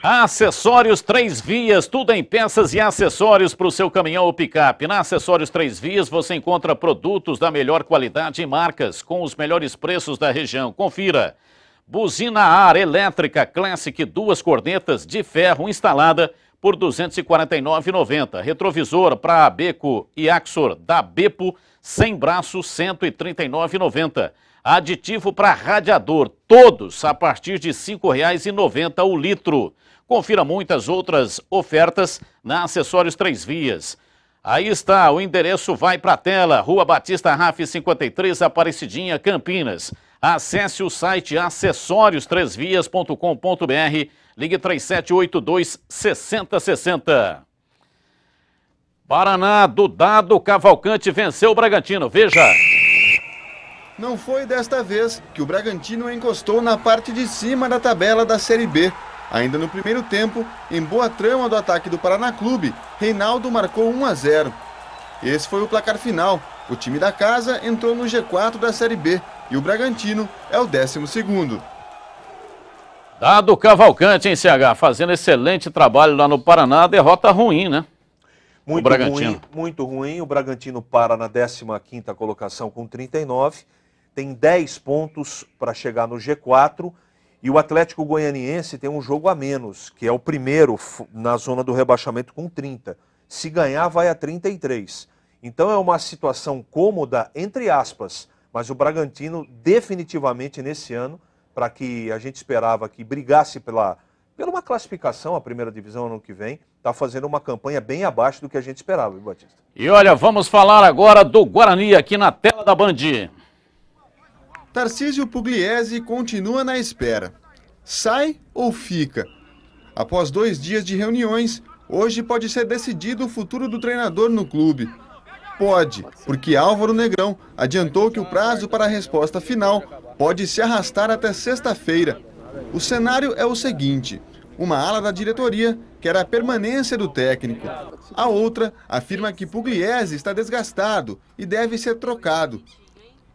Acessórios Três Vias, tudo em peças e acessórios para o seu caminhão ou picape. Na Acessórios Três Vias você encontra produtos da melhor qualidade e marcas, com os melhores preços da região. Confira. Buzina ar elétrica Classic, duas cornetas de ferro instalada por R$ 249,90. Retrovisor para Abeco e Axor da Bepo, sem braço, R$ 139,90. Aditivo para radiador, todos a partir de R$ 5,90 o litro. Confira muitas outras ofertas na Acessórios Três Vias. Aí está, o endereço vai para a tela, Rua Batista Raf 53, Aparecidinha, Campinas. Acesse o site acessórios3vias.com.br, ligue 3782 6060. Paraná, do Dado Cavalcante venceu o Bragantino, veja não foi desta vez que o Bragantino encostou na parte de cima da tabela da Série B. Ainda no primeiro tempo, em boa trama do ataque do Paraná Clube, Reinaldo marcou 1 a 0. Esse foi o placar final. O time da casa entrou no G4 da Série B e o Bragantino é o 12º. Dado Cavalcante, em CH? Fazendo excelente trabalho lá no Paraná, derrota ruim, né? Muito ruim, muito ruim. O Bragantino para na 15 quinta colocação com 39 tem 10 pontos para chegar no G4 e o Atlético Goianiense tem um jogo a menos, que é o primeiro na zona do rebaixamento com 30. Se ganhar, vai a 33. Então é uma situação cômoda, entre aspas, mas o Bragantino definitivamente nesse ano, para que a gente esperava que brigasse pela, pela uma classificação à primeira divisão ano que vem, está fazendo uma campanha bem abaixo do que a gente esperava, viu, Batista? E olha, vamos falar agora do Guarani aqui na tela da Bandi. Tarcísio Pugliese continua na espera. Sai ou fica? Após dois dias de reuniões, hoje pode ser decidido o futuro do treinador no clube. Pode, porque Álvaro Negrão adiantou que o prazo para a resposta final pode se arrastar até sexta-feira. O cenário é o seguinte: uma ala da diretoria quer a permanência do técnico. A outra afirma que Pugliese está desgastado e deve ser trocado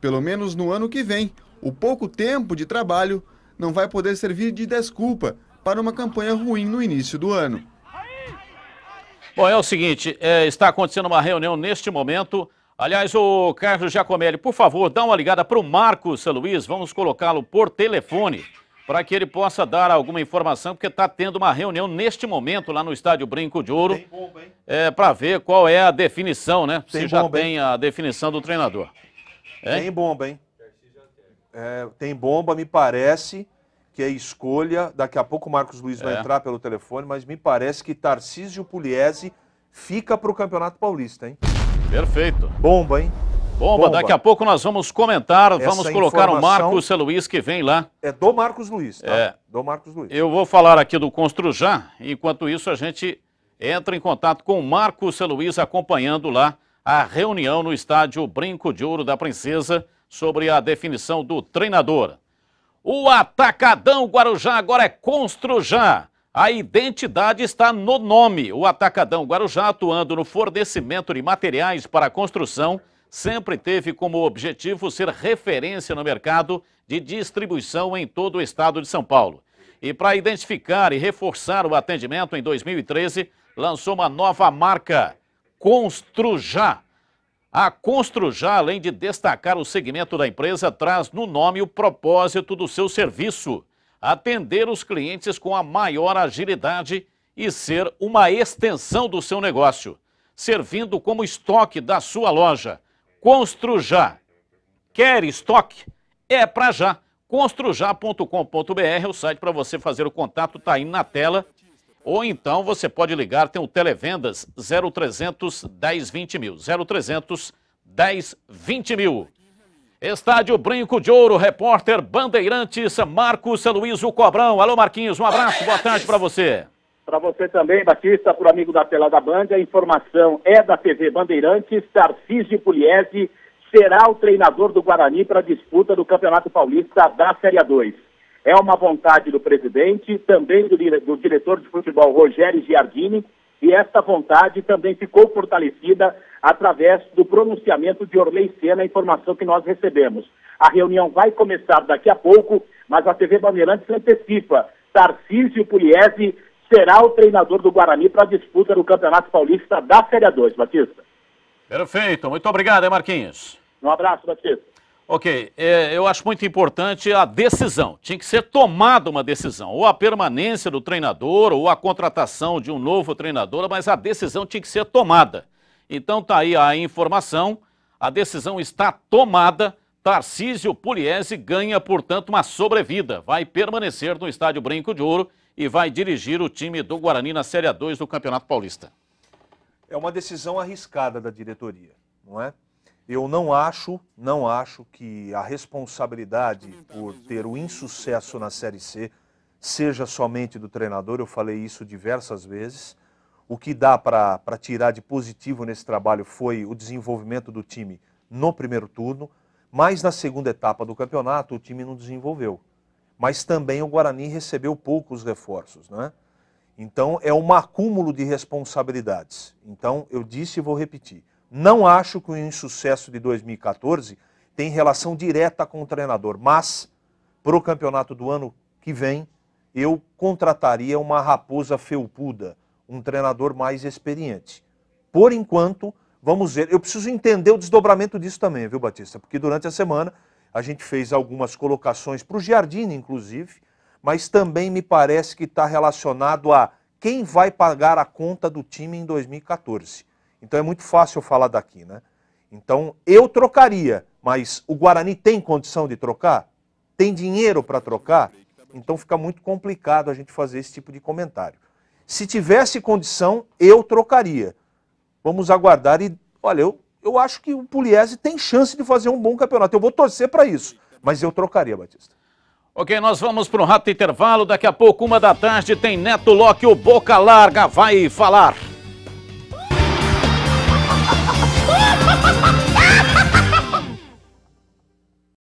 pelo menos no ano que vem, o pouco tempo de trabalho não vai poder servir de desculpa para uma campanha ruim no início do ano. Bom, é o seguinte, é, está acontecendo uma reunião neste momento. Aliás, o Carlos Giacomelli, por favor, dá uma ligada para o Marcos Luiz, vamos colocá-lo por telefone para que ele possa dar alguma informação, porque está tendo uma reunião neste momento lá no Estádio Brinco de Ouro é, para ver qual é a definição, né? Tem se já tem a definição do treinador. É? Tem bomba, hein? É, tem bomba, me parece que é escolha. Daqui a pouco o Marcos Luiz vai é. entrar pelo telefone, mas me parece que Tarcísio Pugliese fica para o Campeonato Paulista, hein? Perfeito. Bomba, hein? Bomba, Bomba, daqui a pouco nós vamos comentar, Essa vamos colocar o Marcos Luiz que vem lá. É do Marcos Luiz, tá? É. Do Marcos Luiz. Eu vou falar aqui do Construjá, enquanto isso a gente entra em contato com o Marcos Luiz acompanhando lá a reunião no estádio Brinco de Ouro da Princesa sobre a definição do treinador. O Atacadão Guarujá agora é Construjá. A identidade está no nome. O Atacadão Guarujá, atuando no fornecimento de materiais para a construção, sempre teve como objetivo ser referência no mercado de distribuição em todo o estado de São Paulo. E para identificar e reforçar o atendimento, em 2013, lançou uma nova marca, Construja. A Construja, além de destacar o segmento da empresa, traz no nome o propósito do seu serviço: atender os clientes com a maior agilidade e ser uma extensão do seu negócio, servindo como estoque da sua loja. Construja Quer estoque? É para já. Construja.com.br. é o site para você fazer o contato, está aí na tela. Ou então você pode ligar, tem o Televendas 0300 1020 mil. 0300 1020 mil. Estádio Brinco de Ouro, repórter Bandeirantes, Marcos Luiz o Cobrão. Alô Marquinhos, um abraço, boa tarde para você. Para você também, Batista, por amigo da tela da Band, a informação é da TV Bandeirantes, Tarcísio Pugliese será o treinador do Guarani para a disputa do Campeonato Paulista da Série 2. É uma vontade do presidente, também do, do diretor de futebol Rogério Giardini, e esta vontade também ficou fortalecida através do pronunciamento de Orley Senna, a informação que nós recebemos. A reunião vai começar daqui a pouco, mas a TV Bandeirantes antecipa. Tarcísio Pugliese será o treinador do Guarani para a disputa do Campeonato Paulista da Série 2, Batista. Perfeito. Muito obrigado, hein, Marquinhos. Um abraço, Batista. Ok, é, eu acho muito importante a decisão. Tinha que ser tomada uma decisão, ou a permanência do treinador, ou a contratação de um novo treinador, mas a decisão tinha que ser tomada. Então tá aí a informação, a decisão está tomada. Tarcísio Pugliese ganha, portanto, uma sobrevida. Vai permanecer no Estádio Brinco de Ouro e vai dirigir o time do Guarani na Série A2 do Campeonato Paulista. É uma decisão arriscada da diretoria, não é? Eu não acho, não acho que a responsabilidade por ter o insucesso na Série C seja somente do treinador, eu falei isso diversas vezes. O que dá para tirar de positivo nesse trabalho foi o desenvolvimento do time no primeiro turno, mas na segunda etapa do campeonato o time não desenvolveu. Mas também o Guarani recebeu poucos reforços, né? Então é um acúmulo de responsabilidades. Então eu disse e vou repetir não acho que o insucesso de 2014 tem relação direta com o treinador, mas para o campeonato do ano que vem, eu contrataria uma raposa felpuda, um treinador mais experiente. Por enquanto, vamos ver. Eu preciso entender o desdobramento disso também, viu, Batista? Porque durante a semana a gente fez algumas colocações para o Giardini, inclusive, mas também me parece que está relacionado a quem vai pagar a conta do time em 2014. Então é muito fácil falar daqui, né? Então eu trocaria, mas o Guarani tem condição de trocar? Tem dinheiro para trocar? Então fica muito complicado a gente fazer esse tipo de comentário. Se tivesse condição, eu trocaria. Vamos aguardar e, olha, eu, eu acho que o Pugliese tem chance de fazer um bom campeonato. Eu vou torcer para isso, mas eu trocaria, Batista. Ok, nós vamos para um rápido intervalo. Daqui a pouco, uma da tarde, tem Neto Locke, o Boca Larga vai falar.